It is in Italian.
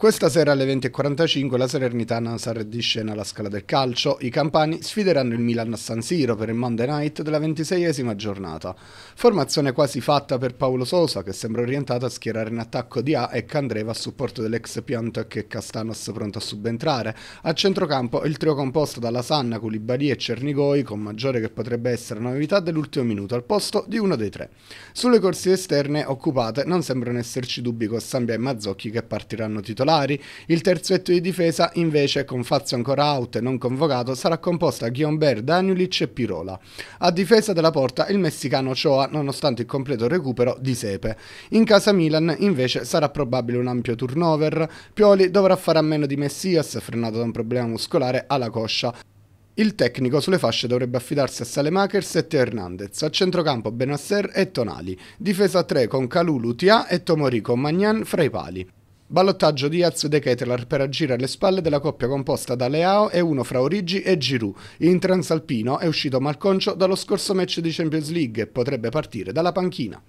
Questa sera alle 20.45 la Salernitana sarà di scena alla Scala del Calcio. I campani sfideranno il Milan a San Siro per il Monday Night della ventiseiesima giornata. Formazione quasi fatta per Paolo Sosa, che sembra orientata a schierare in attacco di A e Candreva a supporto dell'ex pianto e Castanos pronto a subentrare. A centrocampo il trio composto dalla Sanna, Culibari e Cernigoi, con maggiore che potrebbe essere una novità dell'ultimo minuto al posto di uno dei tre. Sulle corsie esterne occupate non sembrano esserci dubbi con Sambia e Mazzocchi che partiranno titolari titolari. Il terzetto di difesa invece con Fazio ancora out e non convocato sarà composto da Ghionber, Danulic e Pirola. A difesa della porta il messicano Choa nonostante il completo recupero di Sepe. In casa Milan invece sarà probabile un ampio turnover. Pioli dovrà fare a meno di Messias frenato da un problema muscolare alla coscia. Il tecnico sulle fasce dovrebbe affidarsi a Salemakers e Teo Hernandez, a centrocampo Benasser e Tonali, difesa 3 con Calulu, Tia e Tomorico Magnan fra i pali. Ballottaggio Diaz De Ketelaar per agire alle spalle della coppia composta da Leao e uno fra Origi e Giroud. In transalpino è uscito malconcio dallo scorso match di Champions League e potrebbe partire dalla panchina.